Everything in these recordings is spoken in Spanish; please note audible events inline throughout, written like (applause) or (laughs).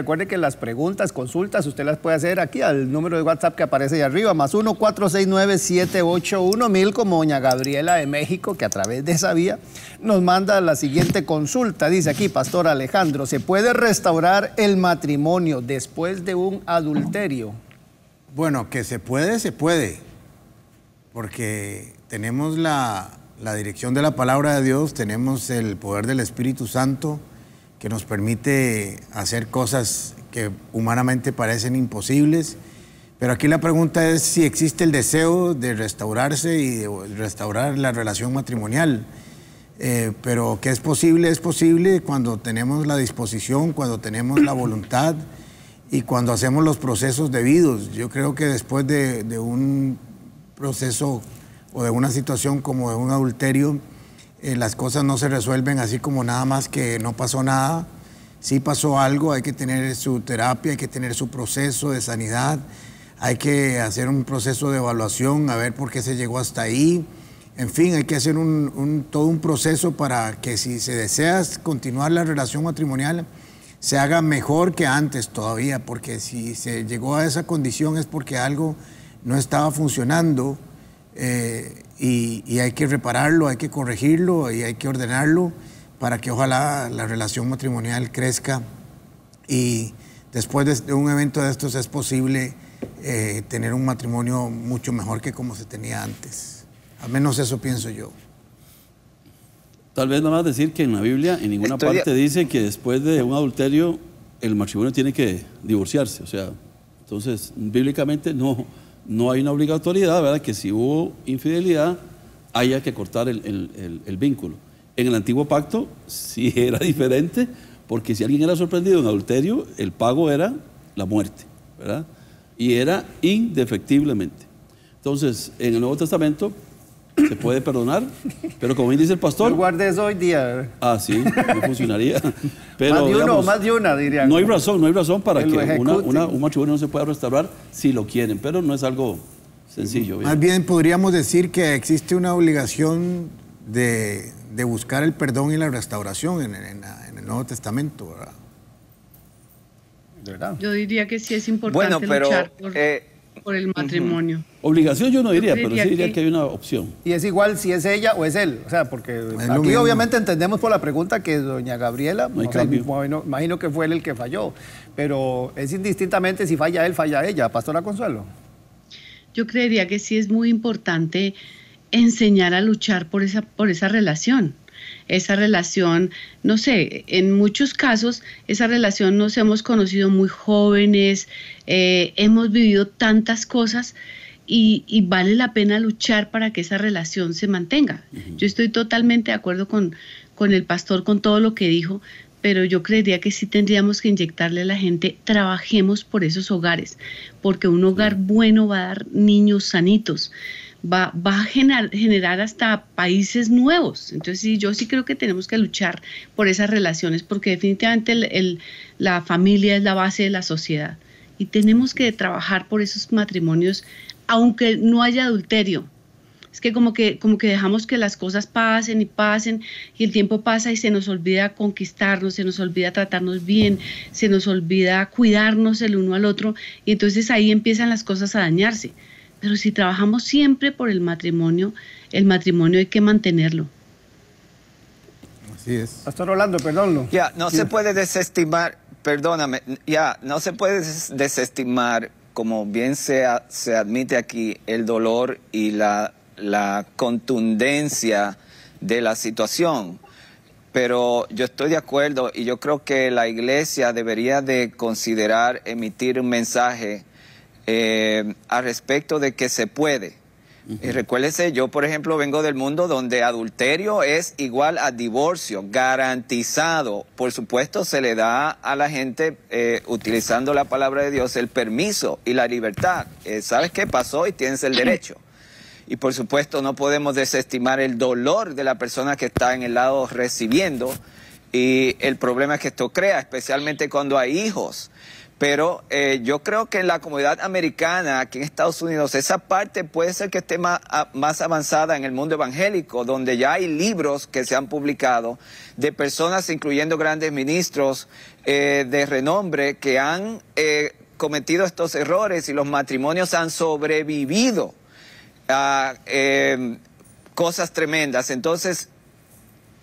Recuerde que las preguntas, consultas, usted las puede hacer aquí al número de WhatsApp que aparece ahí arriba, más 1-469-781-1000, como doña Gabriela de México, que a través de esa vía nos manda la siguiente consulta. Dice aquí, Pastor Alejandro, ¿se puede restaurar el matrimonio después de un adulterio? Bueno, que se puede, se puede, porque tenemos la, la dirección de la palabra de Dios, tenemos el poder del Espíritu Santo que nos permite hacer cosas que humanamente parecen imposibles. Pero aquí la pregunta es si existe el deseo de restaurarse y de restaurar la relación matrimonial. Eh, pero que es posible, es posible cuando tenemos la disposición, cuando tenemos la voluntad y cuando hacemos los procesos debidos. Yo creo que después de, de un proceso o de una situación como de un adulterio, eh, las cosas no se resuelven así como nada más que no pasó nada. Si pasó algo, hay que tener su terapia, hay que tener su proceso de sanidad, hay que hacer un proceso de evaluación, a ver por qué se llegó hasta ahí. En fin, hay que hacer un, todo un proceso para que si se desea continuar la relación matrimonial, se haga mejor que antes todavía, porque si se llegó a esa condición es porque algo no estaba funcionando eh, y, hay que repararlo, hay que corregirlo y hay que ordenarlo para que ojalá la relación matrimonial crezca y después de un evento de estos es posible eh, tener un matrimonio mucho mejor que como se tenía antes. Al menos eso pienso yo. Tal vez nada más decir que en la Biblia en ninguna parte dice que después de un adulterio el matrimonio tiene que divorciarse, o sea, entonces bíblicamente no, no hay una obligatoriedad, ¿verdad? Que si hubo infidelidad, haya que cortar el, vínculo. En el antiguo pacto sí (laughs) era diferente, porque si alguien era sorprendido en adulterio, el pago era la muerte, ¿verdad? Y era indefectiblemente. Entonces, en el Nuevo Testamento se puede perdonar, pero como bien dice el pastor... No hoy día. Ah, sí, no funcionaría. (laughs) (laughs) Pero, más de uno, una, diría. No hay razón, no hay razón para que un matrimonio no se pueda restaurar si lo quieren, pero no es algo sencillo. Más bien podríamos decir que existe una obligación de, buscar el perdón y la restauración en, el Nuevo Testamento, ¿verdad? ¿verdad? Yo diría que sí es importante luchar por... Eh, por el matrimonio. Obligación yo no diría, pero sí diría que... hay una opción. Y es igual si es ella o es él, o sea, porque aquí obviamente entendemos por la pregunta que doña Gabriela, imagino, que fue él el que falló, pero es indistintamente si falla él, falla ella, Pastora Consuelo. Yo creería que sí es muy importante enseñar a luchar por esa, por esa relación esa relación, no sé, en muchos casos esa relación nos hemos conocido muy jóvenes, eh, hemos vivido tantas cosas y, vale la pena luchar para que esa relación se mantenga. Yo estoy totalmente de acuerdo con, con el pastor, con todo lo que dijo, pero yo creería que sí tendríamos que inyectarle a la gente, trabajemos por esos hogares, porque un hogar bueno va a dar niños sanitos va, a generar, hasta países nuevos. Entonces, yo sí creo que tenemos que luchar por esas relaciones, porque definitivamente la familia es la base de la sociedad y tenemos que trabajar por esos matrimonios, aunque no haya adulterio. Es que como que, como que dejamos que las cosas pasen y pasen y el tiempo pasa y se nos olvida conquistarnos, se nos olvida tratarnos bien, se nos olvida cuidarnos el uno al otro y entonces ahí empiezan las cosas a dañarse. Pero si trabajamos siempre por el matrimonio, el matrimonio hay que mantenerlo. Así es. Pastor Rolando, perdón. Ya, no se puede desestimar, perdóname, ya, no se puede desestimar, como bien se, se admite aquí, el dolor y la, la contundencia de la situación. Pero yo estoy de acuerdo y yo creo que la iglesia debería de considerar emitir un mensaje eh, al respecto de que se puede. Y recuérdese, yo por ejemplo vengo del mundo donde adulterio es igual a divorcio, garantizado. Por supuesto, se le da a la gente, eh, utilizando la palabra de Dios, el permiso y la libertad. Eh, ¿Sabes qué pasó y tienes el derecho? Y por supuesto, no podemos desestimar el dolor de la persona que está en el lado recibiendo y el problema que esto crea, especialmente cuando hay hijos pero eh, yo creo que en la comunidad americana, aquí en Estados Unidos, esa parte puede ser que esté más, avanzada en el mundo evangélico, donde ya hay libros que se han publicado de personas, incluyendo grandes ministros eh, de renombre, que han eh, cometido estos errores y los matrimonios han sobrevivido a em, cosas tremendas. Entonces,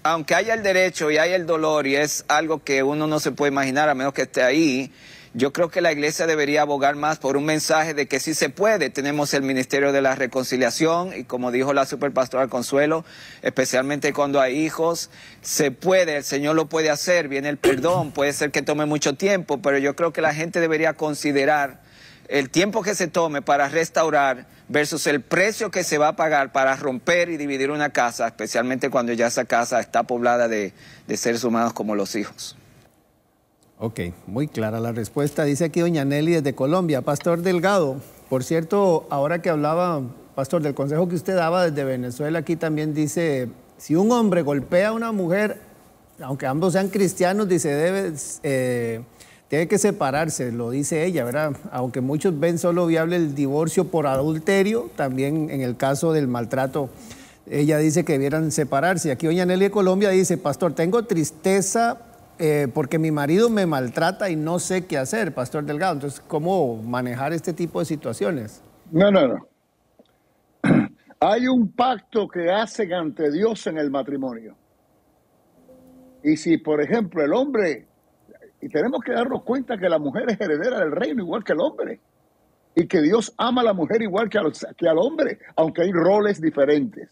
aunque haya el derecho y haya el dolor, y es algo que uno no se puede imaginar a menos que esté ahí, yo creo que la iglesia debería abogar más por un mensaje de que sí se puede. Tenemos el Ministerio de la Reconciliación y como dijo la superpastora Consuelo, especialmente cuando hay hijos, se puede, el Señor lo puede hacer, viene el perdón, (clears throat) puede ser que tome mucho tiempo, pero yo creo que la gente debería considerar el tiempo que se tome para restaurar versus el precio que se va a pagar para romper y dividir una casa, especialmente cuando ya esa casa está poblada de, de seres humanos como los hijos. Ok, muy clara la respuesta. Dice aquí doña Nelly desde Colombia, Pastor Delgado. Por cierto, ahora que hablaba, Pastor, del consejo que usted daba desde Venezuela, aquí también dice, si un hombre golpea a una mujer, aunque ambos sean cristianos, dice, debe, eh, tiene que separarse, lo dice ella, ¿verdad? Aunque muchos ven solo viable el divorcio por adulterio, también en el caso del maltrato ella dice que debieran separarse. Aquí Doña Nelly de Colombia dice, pastor, tengo tristeza eh, porque mi marido me maltrata y no sé qué hacer, Pastor Delgado. Entonces, ¿cómo manejar este tipo de situaciones? No, no, no. (clears throat) Hay un pacto que hacen ante Dios en el matrimonio. Y si, por ejemplo, el hombre, y tenemos que darnos cuenta que la mujer es heredera del reino igual que el hombre, y que Dios ama a la mujer igual que al, que al hombre, aunque hay roles diferentes.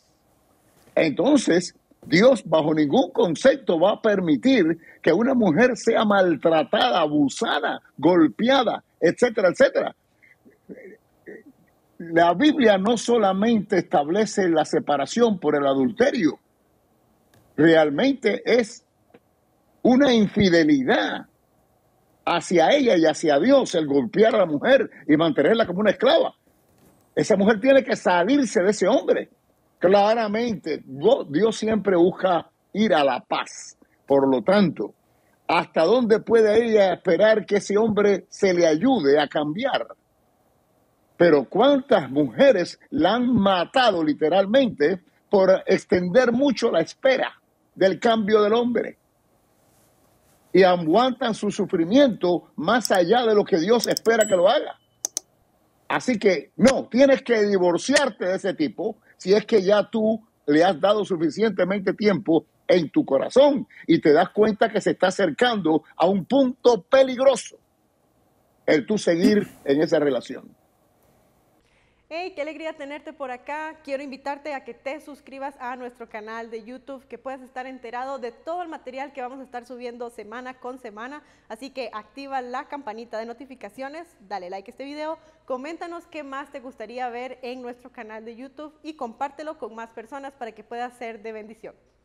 Entonces, Dios bajo ningún concepto va a permitir que una mujer sea maltratada, abusada, golpeada, etcétera, etcétera. La Biblia no solamente establece la separación por el adulterio, realmente es una infidelidad hacia ella y hacia Dios el golpear a la mujer y mantenerla como una esclava. Esa mujer tiene que salirse de ese hombre. Claramente, Dios siempre busca ir a la paz. Por lo tanto, ¿hasta dónde puede ella esperar que ese hombre se le ayude a cambiar? Pero cuántas mujeres la han matado literalmente por extender mucho la espera del cambio del hombre. Y aguantan su sufrimiento más allá de lo que Dios espera que lo haga. Así que no, tienes que divorciarte de ese tipo si es que ya tú le has dado suficientemente tiempo en tu corazón y te das cuenta que se está acercando a un punto peligroso el tú seguir en esa relación. Hey, qué alegría tenerte por acá. Quiero invitarte a que te suscribas a nuestro canal de YouTube, que puedas estar enterado de todo el material que vamos a estar subiendo semana con semana. Así que activa la campanita de notificaciones, dale like a este video, coméntanos qué más te gustaría ver en nuestro canal de YouTube y compártelo con más personas para que pueda ser de bendición.